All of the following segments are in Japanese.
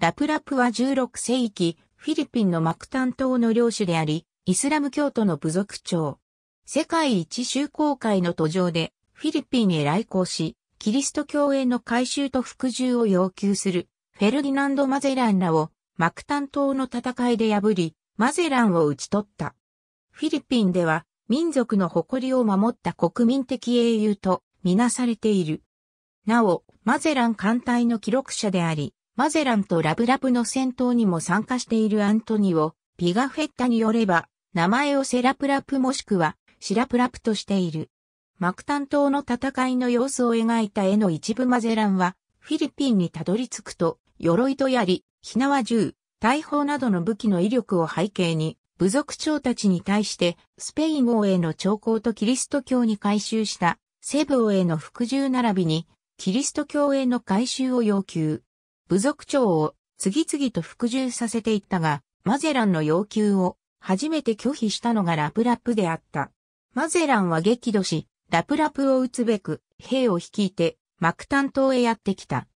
ラプラプは16世紀、フィリピンのマクタン島の領主であり、イスラム教徒の部族長。世界一修公会の途上で、フィリピンへ来航し、キリスト教への改修と服従を要求する、フェルディナンド・マゼランらを、マクタン島の戦いで破り、マゼランを討ち取った。フィリピンでは、民族の誇りを守った国民的英雄とみなされている。なお、マゼラン艦隊の記録者であり、マゼランとラブラブの戦闘にも参加しているアントニオ、ピガフェッタによれば、名前をセラプラプもしくはシラプラプとしている。マクタン島の戦いの様子を描いた絵の一部マゼランは、フィリピンにたどり着くと、鎧と槍、火縄銃、大砲などの武器の威力を背景に、部族長たちに対して、スペイン王への徴抗とキリスト教に改宗した、セブ王への服従並びに、キリスト教への改宗を要求。部族長を次々と服従させていったが、マゼランの要求を初めて拒否したのがラプラプであった。マゼランは激怒し、ラプラプを撃つべく兵を率いてマクタン島へやってきた。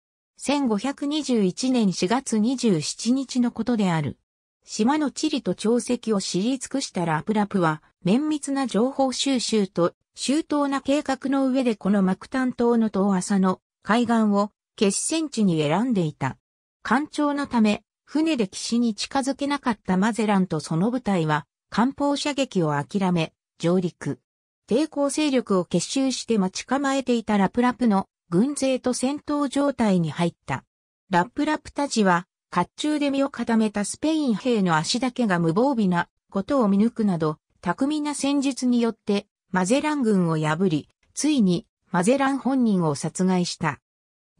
1521年4月27日のことである。島の地理と潮汐を知り尽くしたラプラプは、綿密な情報収集と周到な計画の上でこのマクタン島の遠浅の海岸を決戦地に選んでいた。艦長のため、船で岸に近づけなかったマゼランとその部隊は、艦砲射撃を諦め、上陸。抵抗勢力を結集して待ち構えていたラプラプの軍勢と戦闘状態に入った。ラプラプたちは、甲冑で身を固めたスペイン兵の足だけが無防備なことを見抜くなど、巧みな戦術によってマゼラン軍を破り、ついにマゼラン本人を殺害した。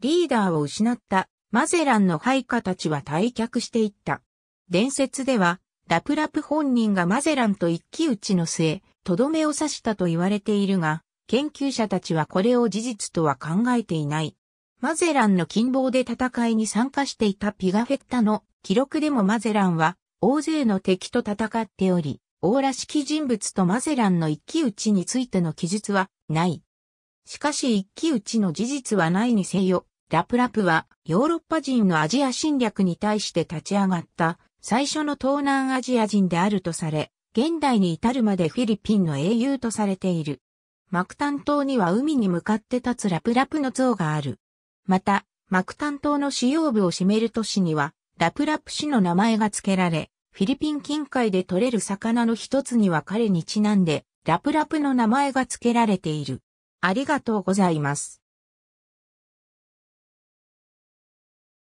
リーダーを失ったマゼランの配下たちは退却していった。伝説では、ラプラプ本人がマゼランと一騎打ちの末、とどめを刺したと言われているが、研究者たちはこれを事実とは考えていない。マゼランの近傍で戦いに参加していたピガフェッタの記録でもマゼランは大勢の敵と戦っており、王らしき人物とマゼランの一騎打ちについての記述はない。しかし一騎打ちの事実はないにせよ、ラプラプはヨーロッパ人のアジア侵略に対して立ち上がった最初の東南アジア人であるとされ、現代に至るまでフィリピンの英雄とされている。マクタン島には海に向かって立つラプラプの像がある。また、マクタン島の主要部を占める都市には、ラプラプ氏の名前が付けられ、フィリピン近海で取れる魚の一つには彼にちなんで、ラプラプの名前が付けられている。ありがとうございます。